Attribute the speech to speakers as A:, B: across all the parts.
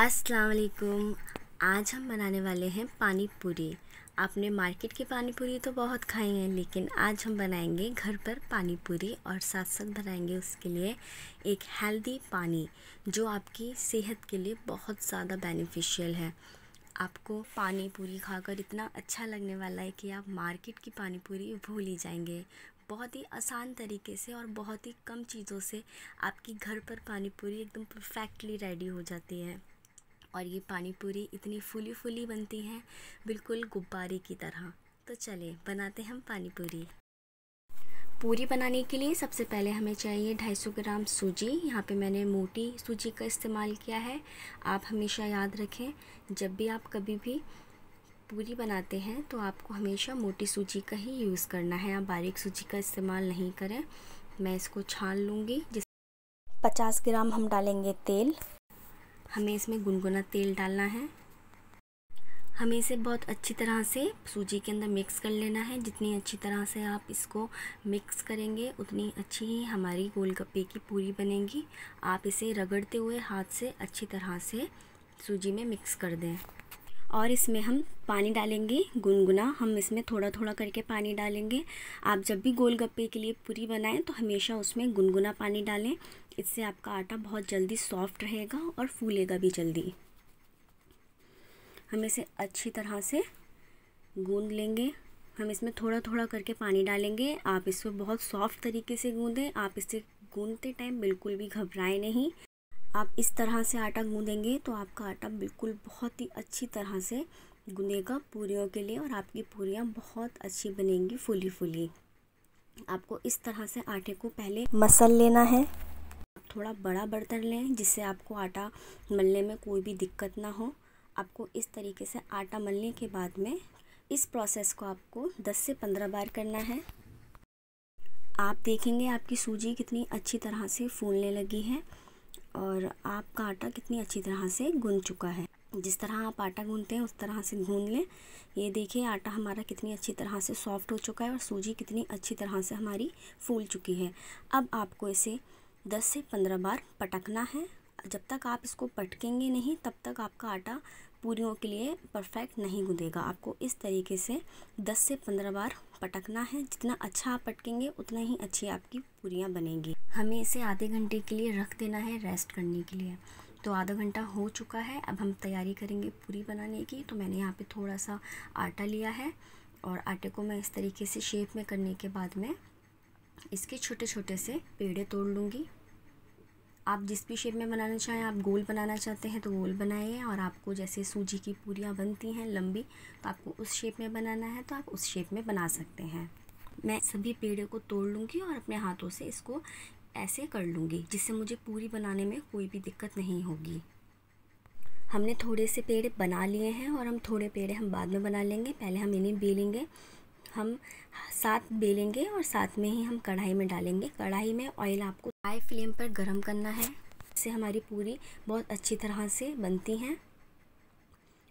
A: अस्सलाम वालेकुम आज हम बनाने वाले हैं पानी पूरी आपने मार्केट की पानी पूरी तो बहुत खाई है लेकिन आज हम बनाएंगे घर पर पानी पूरी और साथ साथ बनाएंगे उसके लिए एक हेल्दी पानी जो आपकी सेहत के लिए बहुत ज़्यादा बेनिफिशियल है आपको पानी पूरी खाकर इतना अच्छा लगने वाला है कि आप मार्केट की पानी पूरी भूल ही जाएंगे बहुत ही आसान तरीके से और बहुत ही कम चीज़ों से आपकी घर पर पानी पूरी एकदम परफेक्टली रेडी हो जाती है और ये पानी पूरी इतनी फूली फूली बनती हैं बिल्कुल गुब्बारे की तरह तो चलिए बनाते हैं हम पानी पूरी पूरी बनाने के लिए सबसे पहले हमें चाहिए 250 ग्राम सूजी यहाँ पे मैंने मोटी सूजी का इस्तेमाल किया है आप हमेशा याद रखें जब भी आप कभी भी पूरी बनाते हैं तो आपको हमेशा मोटी सूजी का ही यूज़ करना है आप बारीक सूजी का इस्तेमाल नहीं करें मैं इसको छान लूँगी जिस 50 ग्राम हम डालेंगे तेल हमें इसमें गुनगुना तेल डालना है हमें इसे बहुत अच्छी तरह से सूजी के अंदर मिक्स कर लेना है जितनी अच्छी तरह से आप इसको मिक्स करेंगे उतनी अच्छी ही हमारी गोलगप्पे की पूरी बनेगी आप इसे रगड़ते हुए हाथ से अच्छी तरह से सूजी में मिक्स कर दें और इसमें हम पानी डालेंगे गुनगुना हम इसमें थोड़ा थोड़ा करके पानी डालेंगे आप जब भी गोलगप्पे के लिए पूरी बनाएं तो हमेशा उसमें गुनगुना पानी डालें इससे आपका आटा बहुत जल्दी सॉफ्ट रहेगा और फूलेगा भी जल्दी हम इसे अच्छी तरह से गूँध लेंगे हम इसमें थोड़ा थोड़ा करके पानी डालेंगे आप इसको बहुत सॉफ्ट तरीके से गूँधें आप इसे गूँधते टाइम बिल्कुल भी घबराएं नहीं आप इस तरह से आटा गूँधेंगे तो आपका आटा बिल्कुल बहुत ही अच्छी तरह से गूँधेगा पूरियों के लिए और आपकी पूरियाँ बहुत अच्छी बनेंगी फूली फूली आपको इस तरह से आटे को पहले मसल लेना है थोड़ा बड़ा बर्तन लें जिससे आपको आटा मलने में कोई भी दिक्कत ना हो आपको इस तरीके से आटा मलने के बाद में इस प्रोसेस को आपको 10 से 15 बार करना है आप देखेंगे आपकी सूजी कितनी अच्छी तरह से फूलने लगी है और आपका आटा कितनी अच्छी तरह से गूँध चुका है जिस तरह आप आटा गूनते हैं उस तरह से गून लें ये देखिए आटा हमारा कितनी अच्छी तरह से सॉफ्ट हो चुका है और सूजी कितनी अच्छी तरह से हमारी फूल चुकी है अब आपको इसे 10 से 15 बार पटकना है जब तक आप इसको पटकेंगे नहीं तब तक आपका आटा पूरियों के लिए परफेक्ट नहीं गुदेगा आपको इस तरीके से 10 से 15 बार पटकना है जितना अच्छा आप पटकेंगे उतना ही अच्छी आपकी पूरियाँ बनेंगी हमें इसे आधे घंटे के लिए रख देना है रेस्ट करने के लिए तो आधा घंटा हो चुका है अब हम तैयारी करेंगे पूरी बनाने की तो मैंने यहाँ पर थोड़ा सा आटा लिया है और आटे को मैं इस तरीके से शेप में करने के बाद में इसके छोटे छोटे से पेड़े तोड़ लूँगी आप जिस भी शेप में बनाना चाहें आप गोल बनाना चाहते हैं तो गोल बनाइए और आपको जैसे सूजी की पूरियाँ बनती हैं लंबी तो आपको उस शेप में बनाना है तो आप उस शेप में बना सकते हैं मैं सभी पेड़े को तोड़ लूँगी और अपने हाथों से इसको ऐसे कर लूँगी जिससे मुझे पूरी बनाने में कोई भी दिक्कत नहीं होगी हमने थोड़े से पेड़ बना लिए हैं और हम थोड़े पेड़ हम बाद में बना लेंगे पहले हम इन्हें बेलेंगे हम साथ बेलेंगे और साथ में ही हम कढ़ाई में डालेंगे कढ़ाई में ऑयल आपको हाई फ्लेम पर गर्म करना है इससे हमारी पूरी बहुत अच्छी तरह से बनती हैं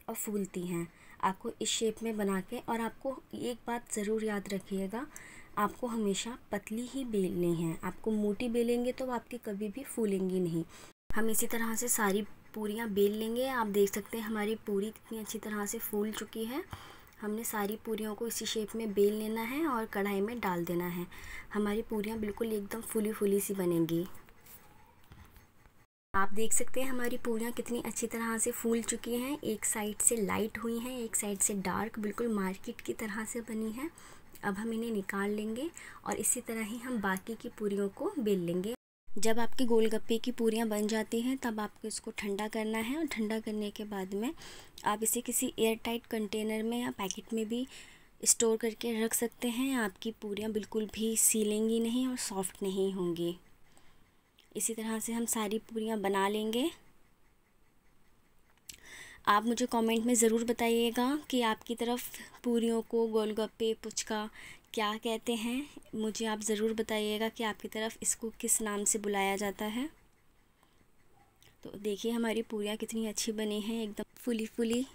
A: और फूलती हैं आपको इस शेप में बना के और आपको एक बात ज़रूर याद रखिएगा आपको हमेशा पतली ही बेलनी है आपको मोटी बेलेंगे तो आपकी कभी भी फूलेंगी नहीं हम इसी तरह से सारी पूरियाँ बेल लेंगे आप देख सकते हैं हमारी पूरी कितनी अच्छी तरह से फूल चुकी है हमने सारी पूरियों को इसी शेप में बेल लेना है और कढ़ाई में डाल देना है हमारी पूरियाँ बिल्कुल एकदम फूली फुली सी बनेंगी आप देख सकते हैं हमारी पूरियाँ कितनी अच्छी तरह से फूल चुकी हैं एक साइड से लाइट हुई हैं एक साइड से डार्क बिल्कुल मार्केट की तरह से बनी है अब हम इन्हें निकाल लेंगे और इसी तरह ही हम बाकी की पूरियों को बेल लेंगे जब आपकी गोलगप्पे की पूरियाँ बन जाती हैं तब आपको इसको ठंडा करना है और ठंडा करने के बाद में आप इसे किसी एयर टाइट कंटेनर में या पैकेट में भी स्टोर करके रख सकते हैं आपकी पूरियाँ बिल्कुल भी सीलेंगी नहीं और सॉफ्ट नहीं होंगी इसी तरह से हम सारी पूरियाँ बना लेंगे आप मुझे कमेंट में ज़रूर बताइएगा कि आपकी तरफ पूरियों को गोलगप्पे पुचका क्या कहते हैं मुझे आप ज़रूर बताइएगा कि आपकी तरफ इसको किस नाम से बुलाया जाता है तो देखिए हमारी पूरियाँ कितनी अच्छी बनी हैं एकदम फुली फुली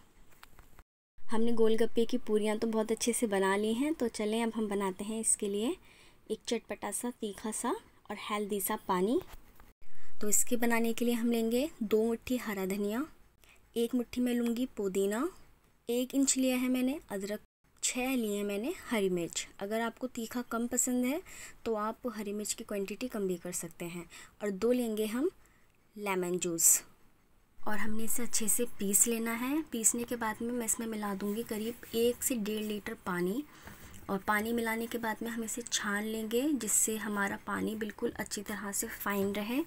A: हमने गोलगप्पे की पूरियाँ तो बहुत अच्छे से बना ली हैं तो चलें अब हम बनाते हैं इसके लिए एक चटपटा सा तीखा सा और हेल्दी सा पानी तो इसके बनाने के लिए हम लेंगे दो मुट्ठी हरा धनिया एक मुट्ठी मैं लूँगी पुदीना एक इंच लिया है मैंने अदरक छः लिए हैं मैंने हरी मिर्च अगर आपको तीखा कम पसंद है तो आप हरी मिर्च की क्वांटिटी कम भी कर सकते हैं और दो लेंगे हम लेमन जूस और हमने इसे अच्छे से पीस लेना है पीसने के बाद में मैं इसमें मिला दूँगी करीब एक से डेढ़ लीटर पानी और पानी मिलाने के बाद में हम इसे छान लेंगे जिससे हमारा पानी बिल्कुल अच्छी तरह से फाइन रहे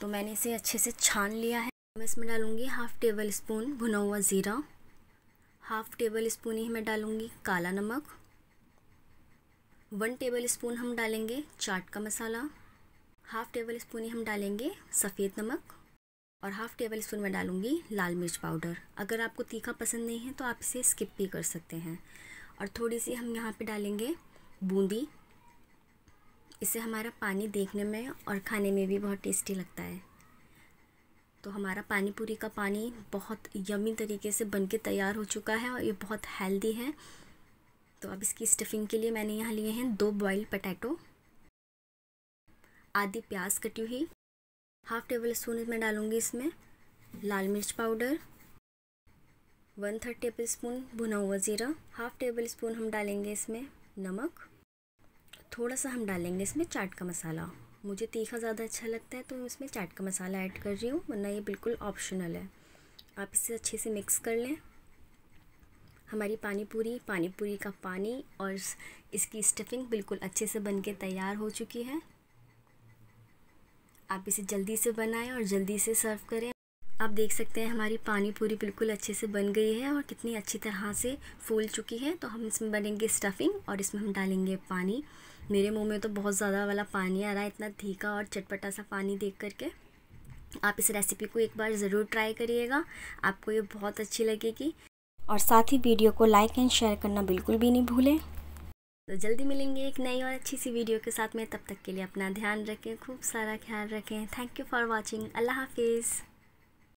A: तो मैंने इसे अच्छे से छान लिया है मैं इसमें डालूँगी हाफ़ टेबल स्पून भुना हुआ ज़ीरा हाफ़ टेबल स्पून ही मैं डालूँगी काला नमक वन टेबल स्पून हम डालेंगे चाट का मसाला हाफ़ टेबल स्पून ही हम डालेंगे सफ़ेद नमक और हाफ़ टेबल स्पून मैं डालूँगी लाल मिर्च पाउडर अगर आपको तीखा पसंद नहीं है तो आप इसे स्किप भी कर सकते हैं और थोड़ी सी हम यहाँ पे डालेंगे बूंदी इससे हमारा पानी देखने में और खाने में भी बहुत टेस्टी लगता है तो हमारा पानी पूरी का पानी बहुत यमी तरीके से बन के तैयार हो चुका है और ये बहुत हेल्दी है तो अब इसकी स्टफिंग के लिए मैंने यहाँ लिए हैं दो बॉयल पटैटो आधी प्याज कटी हुई हाफ टेबल स्पून मैं डालूँगी इसमें लाल मिर्च powder one third tablespoon भुना हुआ ज़ीरा हाफ टेबल स्पून हम डालेंगे इसमें नमक थोड़ा सा हम डालेंगे इसमें चाट का मसाला मुझे तीखा ज़्यादा अच्छा लगता है तो मैं इसमें चाट का मसाला ऐड कर रही हूँ वरना ये बिल्कुल ऑप्शनल है आप इसे अच्छे से मिक्स कर लें हमारी पानी पूरी पानी पूरी का पानी और इसकी स्टफिंग बिल्कुल अच्छे से बन के तैयार हो चुकी है आप इसे जल्दी से बनाएं और जल्दी से सर्व करें आप देख सकते हैं हमारी पानी पूरी बिल्कुल अच्छे से बन गई है और कितनी अच्छी तरह से फूल चुकी है तो हम इसमें बनेंगे स्टफिंग और इसमें हम डालेंगे पानी मेरे मुंह में तो बहुत ज़्यादा वाला पानी आ रहा है इतना तीखा और चटपटा सा पानी देख करके आप इस रेसिपी को एक बार ज़रूर ट्राई करिएगा आपको ये बहुत अच्छी लगेगी और साथ ही वीडियो को लाइक एंड शेयर करना बिल्कुल भी नहीं भूलें तो जल्दी मिलेंगे एक नई और अच्छी सी वीडियो के साथ में तब तक के लिए अपना ध्यान रखें खूब सारा ख्याल रखें थैंक यू फॉर वॉचिंग अल्लाह हाफिज़